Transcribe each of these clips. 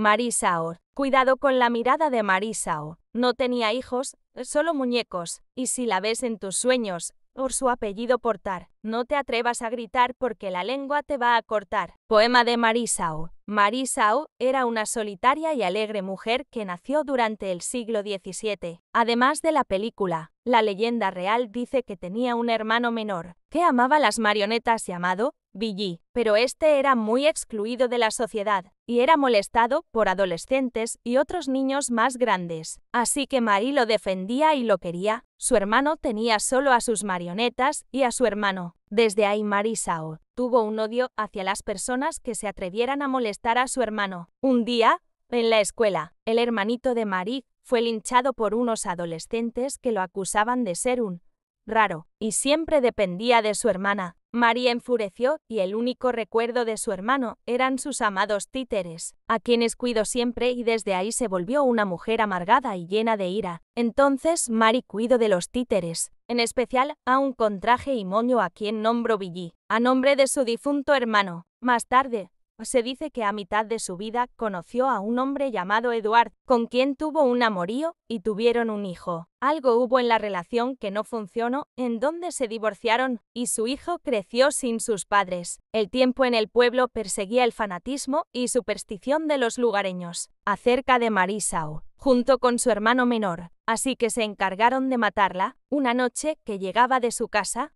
Marisao. Cuidado con la mirada de Marisao. No tenía hijos, solo muñecos, y si la ves en tus sueños, por su apellido portar, no te atrevas a gritar porque la lengua te va a cortar. Poema de Marisao. Marisao era una solitaria y alegre mujer que nació durante el siglo XVII. Además de la película, la leyenda real dice que tenía un hermano menor, que amaba las marionetas llamado Billy, pero este era muy excluido de la sociedad, y era molestado por adolescentes y otros niños más grandes. Así que Marie lo defendía y lo quería. Su hermano tenía solo a sus marionetas y a su hermano. Desde ahí Marie Sao tuvo un odio hacia las personas que se atrevieran a molestar a su hermano. Un día, en la escuela, el hermanito de Marie fue linchado por unos adolescentes que lo acusaban de ser un raro, y siempre dependía de su hermana. María enfureció, y el único recuerdo de su hermano eran sus amados títeres, a quienes cuidó siempre y desde ahí se volvió una mujer amargada y llena de ira. Entonces Mari cuidó de los títeres, en especial a un contraje y moño a quien nombró Billy, a nombre de su difunto hermano. Más tarde, se dice que a mitad de su vida conoció a un hombre llamado Eduard, con quien tuvo un amorío y tuvieron un hijo. Algo hubo en la relación que no funcionó, en donde se divorciaron, y su hijo creció sin sus padres. El tiempo en el pueblo perseguía el fanatismo y superstición de los lugareños, acerca de Marisao. junto con su hermano menor, así que se encargaron de matarla. Una noche que llegaba de su casa,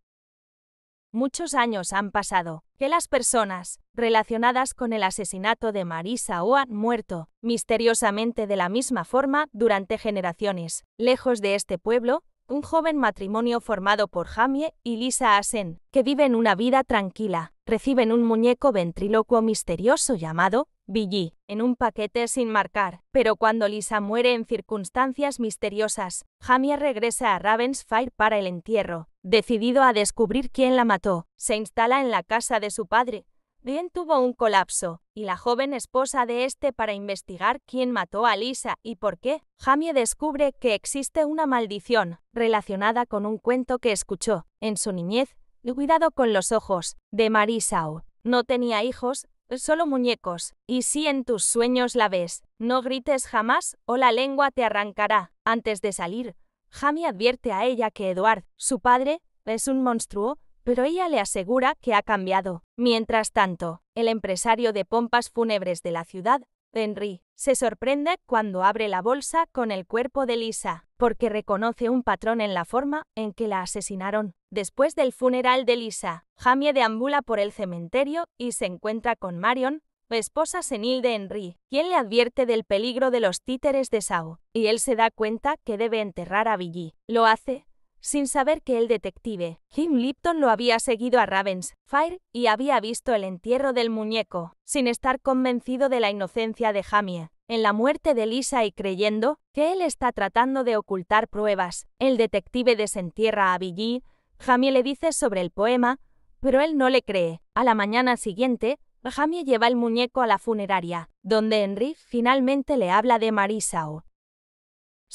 Muchos años han pasado, que las personas relacionadas con el asesinato de Marisa o han muerto, misteriosamente de la misma forma, durante generaciones. Lejos de este pueblo, un joven matrimonio formado por Jamie y Lisa Asen, que viven una vida tranquila, reciben un muñeco ventrílocuo misterioso llamado Billy, en un paquete sin marcar. Pero cuando Lisa muere en circunstancias misteriosas, Jamie regresa a Ravensfire para el entierro. Decidido a descubrir quién la mató, se instala en la casa de su padre. Bien tuvo un colapso, y la joven esposa de este para investigar quién mató a Lisa y por qué. Jamie descubre que existe una maldición, relacionada con un cuento que escuchó, en su niñez, Cuidado con los ojos, de Marisao. No tenía hijos, solo muñecos, y si en tus sueños la ves, no grites jamás, o la lengua te arrancará. Antes de salir, Jamie advierte a ella que Eduard, su padre, es un monstruo, pero ella le asegura que ha cambiado. Mientras tanto, el empresario de pompas fúnebres de la ciudad Henry se sorprende cuando abre la bolsa con el cuerpo de Lisa, porque reconoce un patrón en la forma en que la asesinaron. Después del funeral de Lisa, Jamie deambula por el cementerio y se encuentra con Marion, esposa senil de Henry, quien le advierte del peligro de los títeres de Sao, y él se da cuenta que debe enterrar a Billy. Lo hace, sin saber que el detective, Jim Lipton, lo había seguido a Ravens, Fire, y había visto el entierro del muñeco, sin estar convencido de la inocencia de Jamie. En la muerte de Lisa y creyendo que él está tratando de ocultar pruebas, el detective desentierra a Billy. Jamie le dice sobre el poema, pero él no le cree. A la mañana siguiente, Jamie lleva el muñeco a la funeraria, donde Henry finalmente le habla de Marisao,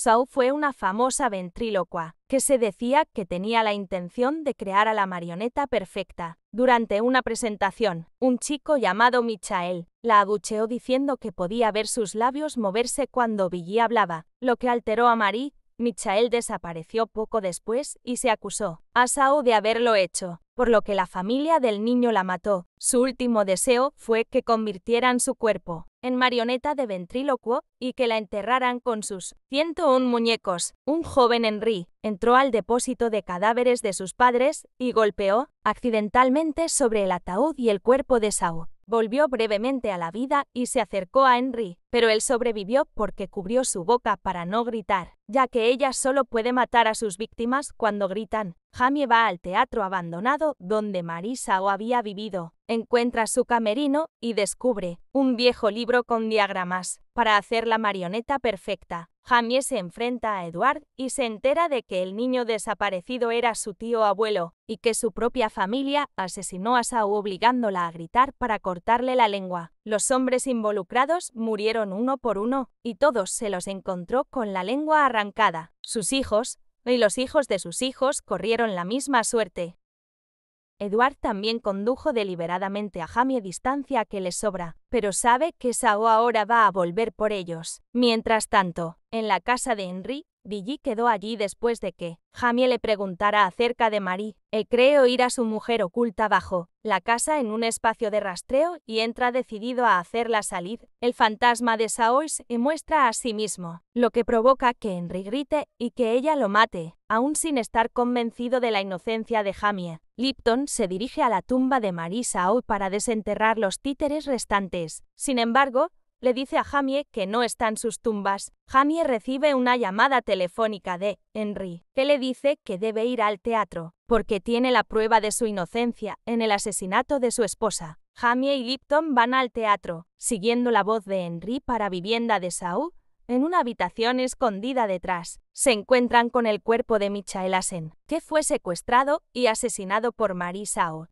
Shaw fue una famosa ventrílocua, que se decía que tenía la intención de crear a la marioneta perfecta. Durante una presentación, un chico llamado Michael la abucheó diciendo que podía ver sus labios moverse cuando Billy hablaba, lo que alteró a Marie. Michael desapareció poco después y se acusó a Sao de haberlo hecho por lo que la familia del niño la mató. Su último deseo fue que convirtieran su cuerpo en marioneta de ventrílocuo y que la enterraran con sus 101 muñecos. Un joven Henry entró al depósito de cadáveres de sus padres y golpeó accidentalmente sobre el ataúd y el cuerpo de Saul volvió brevemente a la vida y se acercó a Henry, pero él sobrevivió porque cubrió su boca para no gritar, ya que ella solo puede matar a sus víctimas cuando gritan. Jamie va al teatro abandonado donde Marisa o había vivido, encuentra su camerino y descubre un viejo libro con diagramas para hacer la marioneta perfecta. Jamie se enfrenta a Edward y se entera de que el niño desaparecido era su tío abuelo y que su propia familia asesinó a Saúl obligándola a gritar para cortarle la lengua. Los hombres involucrados murieron uno por uno y todos se los encontró con la lengua arrancada. Sus hijos, y los hijos de sus hijos corrieron la misma suerte. Eduard también condujo deliberadamente a Jamie a distancia que le sobra, pero sabe que Sao ahora va a volver por ellos. Mientras tanto, en la casa de Henry, Billy quedó allí después de que Jamie le preguntara acerca de Marie. Él cree oír a su mujer oculta bajo la casa en un espacio de rastreo y entra decidido a hacerla salir. El fantasma de Saoirse muestra a sí mismo, lo que provoca que Henry grite y que ella lo mate, aún sin estar convencido de la inocencia de Jamie. Lipton se dirige a la tumba de Marie Sao para desenterrar los títeres restantes. Sin embargo, le dice a Jamie que no están sus tumbas. Jamie recibe una llamada telefónica de Henry, que le dice que debe ir al teatro, porque tiene la prueba de su inocencia en el asesinato de su esposa. Jamie y Lipton van al teatro, siguiendo la voz de Henry para vivienda de Saúl, en una habitación escondida detrás, se encuentran con el cuerpo de Michael Asen, que fue secuestrado y asesinado por Marie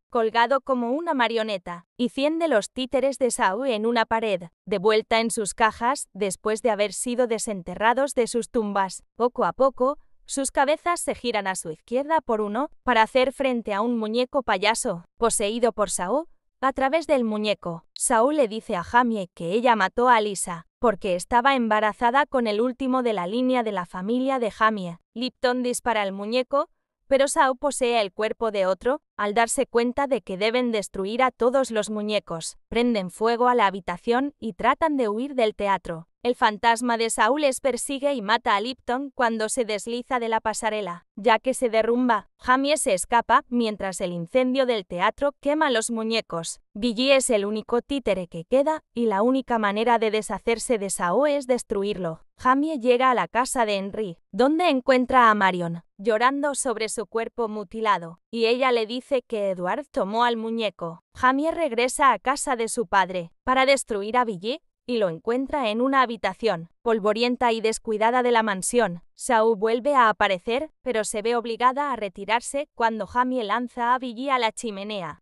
colgado como una marioneta, y cien los títeres de Sao en una pared, de vuelta en sus cajas después de haber sido desenterrados de sus tumbas. Poco a poco, sus cabezas se giran a su izquierda por uno para hacer frente a un muñeco payaso, poseído por Sao, a través del muñeco, Saúl le dice a Jamie que ella mató a Lisa, porque estaba embarazada con el último de la línea de la familia de Jamia. Lipton dispara el muñeco, pero Sao posee el cuerpo de otro, al darse cuenta de que deben destruir a todos los muñecos, prenden fuego a la habitación y tratan de huir del teatro. El fantasma de Saúl les persigue y mata a Lipton cuando se desliza de la pasarela. Ya que se derrumba, Jamie se escapa mientras el incendio del teatro quema los muñecos. Billy es el único títere que queda y la única manera de deshacerse de Saúl es destruirlo. Jamie llega a la casa de Henry, donde encuentra a Marion, llorando sobre su cuerpo mutilado y ella le dice que Eduard tomó al muñeco. Jamie regresa a casa de su padre para destruir a Billy y lo encuentra en una habitación, polvorienta y descuidada de la mansión. Saul vuelve a aparecer, pero se ve obligada a retirarse cuando Jamie lanza a Billy a la chimenea.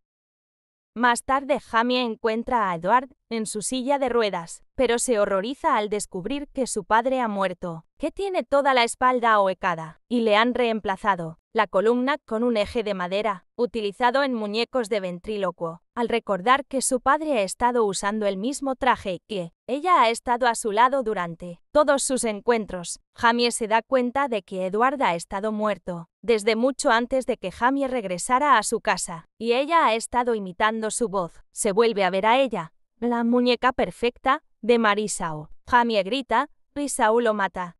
Más tarde Jamie encuentra a Edward en su silla de ruedas, pero se horroriza al descubrir que su padre ha muerto, que tiene toda la espalda ahuecada, y le han reemplazado la columna con un eje de madera, utilizado en muñecos de ventrílocuo, al recordar que su padre ha estado usando el mismo traje que ella ha estado a su lado durante todos sus encuentros. Jamie se da cuenta de que Edward ha estado muerto, desde mucho antes de que Jamie regresara a su casa, y ella ha estado imitando su voz. Se vuelve a ver a ella, la muñeca perfecta de Marisao. Jamie grita, Risao lo mata.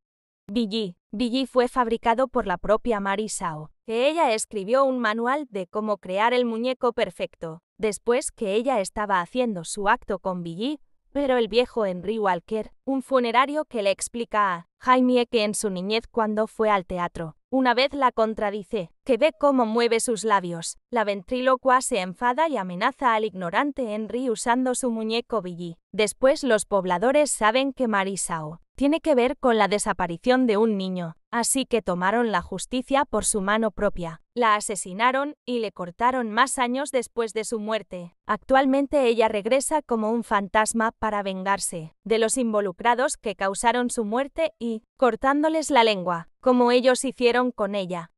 Billy. Billy fue fabricado por la propia Marisao, que ella escribió un manual de cómo crear el muñeco perfecto. Después que ella estaba haciendo su acto con Billy, pero el viejo Henry Walker, un funerario que le explica a Jaime que en su niñez cuando fue al teatro, una vez la contradice, que ve cómo mueve sus labios, la ventrílocua se enfada y amenaza al ignorante Henry usando su muñeco Billy. Después los pobladores saben que Marisao tiene que ver con la desaparición de un niño, así que tomaron la justicia por su mano propia, la asesinaron y le cortaron más años después de su muerte. Actualmente ella regresa como un fantasma para vengarse de los involucrados que causaron su muerte y, cortándoles la lengua, como ellos hicieron con ella.